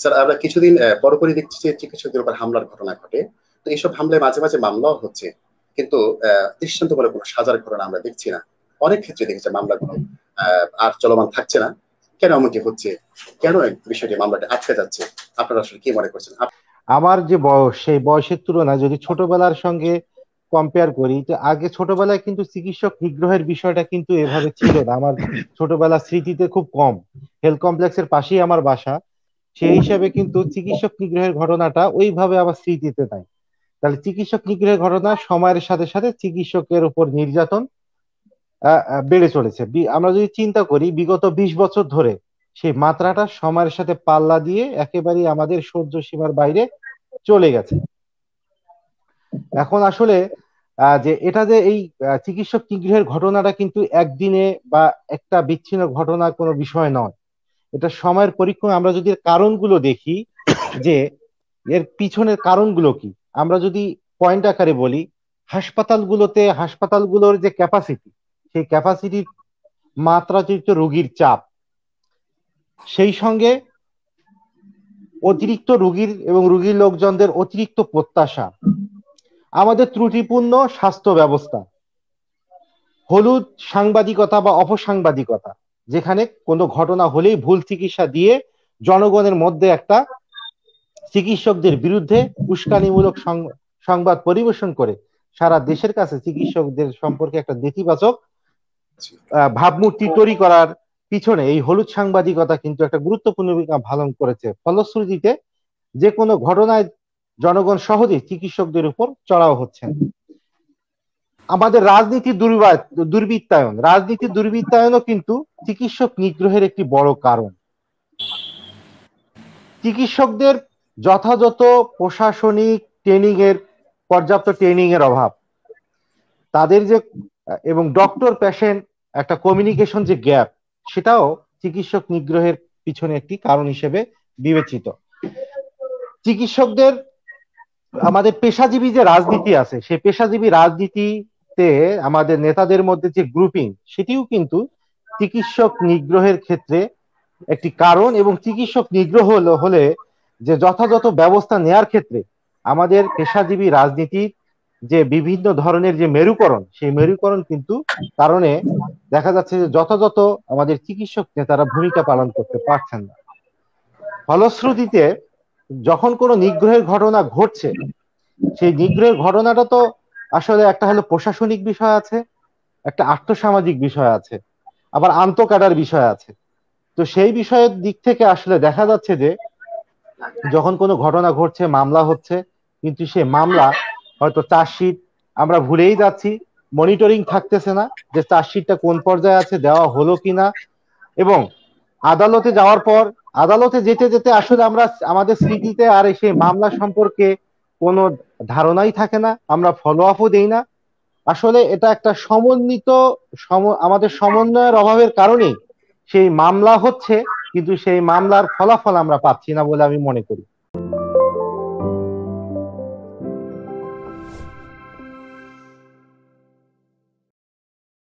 sir আমরা কিছুদিন পরপরই দেখছি যে চিকিৎসকদের উপর হামলার ঘটনা ঘটে তো এইসব হামলায় মাঝে মাঝে মামলাও হচ্ছে কিন্তু দৃষ্টান্ত বলে কোনো সাজার ঘটনা আমরা দেখছি না অনেক ক্ষেত্রে দেখেছি মামলাগুলো আর চলমান থাকছে না কেন এমনটি হচ্ছে কেন বিষয়টি মামলাটা আটকে যাচ্ছে আপনারা আসলে কি মনে করছেন আমার যে বয়স সেই বয়সের তুলনায় যদি ছোটবেলার সঙ্গে কম্পেয়ার করি তো আগে ছোটবেলায় কিন্তু চিকিৎসক নিগ্রহের বিষয়টা কিন্তু এভাবে ছিল না আমার ছোটবেলা স্মৃতিতে খুব কম হেলথ কমপ্লেক্সের পাশেই আমার বাসা সেই হিসাবে কিন্তু চিকিৎসক নিগ্রহের ঘটনাটা ওইভাবে আমার স্মৃতিতে নাই তাহলে চিকিৎসক নিগ্রহের ঘটনা সময়ের সাথে সাথে চিকিৎসকের উপর নির্যাতন বেড়ে চলেছে আমরা যদি চিন্তা করি বিগত বিশ বছর ধরে সেই মাত্রাটা সময়ের সাথে পাল্লা দিয়ে একেবারেই আমাদের সহ্য সীমার বাইরে চলে গেছে এখন আসলে যে এটা যে এই চিকিৎসক নিগ্রহের ঘটনাটা কিন্তু একদিনে বা একটা বিচ্ছিন্ন ঘটনা কোনো বিষয় নয় এটা সময়ের পরীক্ষণ আমরা যদি কারণগুলো দেখি যে এর পিছনের কারণগুলো কি আমরা যদি পয়েন্ট আকারে বলি হাসপাতালগুলোতে হাসপাতালগুলোর যে ক্যাপাসিটি সেই ক্যাপাসিটির মাত্রাতিরিক্ত রোগীর চাপ সেই সঙ্গে অতিরিক্ত রুগীর এবং রুগীর লোকজনদের অতিরিক্ত প্রত্যাশা আমাদের ত্রুটিপূর্ণ স্বাস্থ্য ব্যবস্থা হলুদ সাংবাদিকতা বা অপসাংবাদিকতা যেখানে কোনো ঘটনা হলেই ভুল চিকিৎসা দিয়ে জনগণের মধ্যে একটা চিকিৎসকদের বিরুদ্ধে উস্কানিমূলক সংবাদ পরিবেশন করে সারা দেশের কাছে চিকিৎসকদের সম্পর্কে একটা নেতিবাচক ভাবমূর্তি তৈরি করার পিছনে এই হলুদ সাংবাদিকতা কিন্তু একটা গুরুত্বপূর্ণ ভূমিকা পালন করেছে ফলশ্রুতিতে যে কোনো ঘটনায় জনগণ সহজে চিকিৎসকদের উপর চড়াও হচ্ছেন আমাদের রাজনীতি দুর্বৃত্তায়ন রাজনীতি দুর্বৃত্তায়নও কিন্তু চিকিৎসক নিগ্রহের একটি বড় কারণ চিকিৎসকদের যথাযথ প্রশাসনিক ট্রেনিং এর পর্যাপ্ত ট্রেনিং এর অভাব তাদের যে এবং ডক্টর পেশেন্ট একটা কমিউনিকেশন যে গ্যাপ সেটাও চিকিৎসক নিগ্রহের পিছনে একটি কারণ হিসেবে বিবেচিত চিকিৎসকদের আমাদের পেশাজীবী যে রাজনীতি আছে সেই পেশাজীবী রাজনীতিতে আমাদের নেতাদের মধ্যে যে গ্রুপিং সেটিও কিন্তু চিকিৎসক নিগ্রহের ক্ষেত্রে একটি কারণ এবং চিকিৎসক নিগ্রহ হলে যে যথাযথ ব্যবস্থা নেয়ার ক্ষেত্রে আমাদের পেশাজীবী রাজনীতির যে বিভিন্ন ধরনের যে মেরুকরণ সেই মেরুকরণ কিন্তু কারণে দেখা যাচ্ছে যে যথাযথ আমাদের চিকিৎসক নেতারা ভূমিকা পালন করতে পারছেন না ফলশ্রুতিতে যখন কোনো নিগ্রহের ঘটনা ঘটছে সেই নিগ্রহের ঘটনাটা তো আসলে একটা হলো প্রশাসনিক বিষয় আছে একটা আর্থসামাজিক বিষয় আছে আবার আন্তকাটার বিষয় আছে তো সেই বিষয়ের দিক থেকে আসলে দেখা যাচ্ছে যে যখন কোনো ঘটনা ঘটছে মামলা হচ্ছে কিন্তু সে মামলা হয়তো চার্জশিট আমরা ভুলেই যাচ্ছি মনিটরিং থাকতেছে না যে চার্জশিটটা কোন পর্যায়ে আছে দেওয়া হলো কিনা এবং আদালতে যাওয়ার পর আদালতে যেতে যেতে আসলে আমরা আমাদের স্মৃতিতে আর এসে মামলা সম্পর্কে কোনো ধারণাই থাকে না আমরা ফলো আপও দেই না আসলে এটা একটা সমন্বিত আমাদের সমন্বয়ের অভাবের কারণেই সেই মামলা হচ্ছে কিন্তু সেই মামলার ফলাফল আমরা পাচ্ছি না বলে আমি মনে করি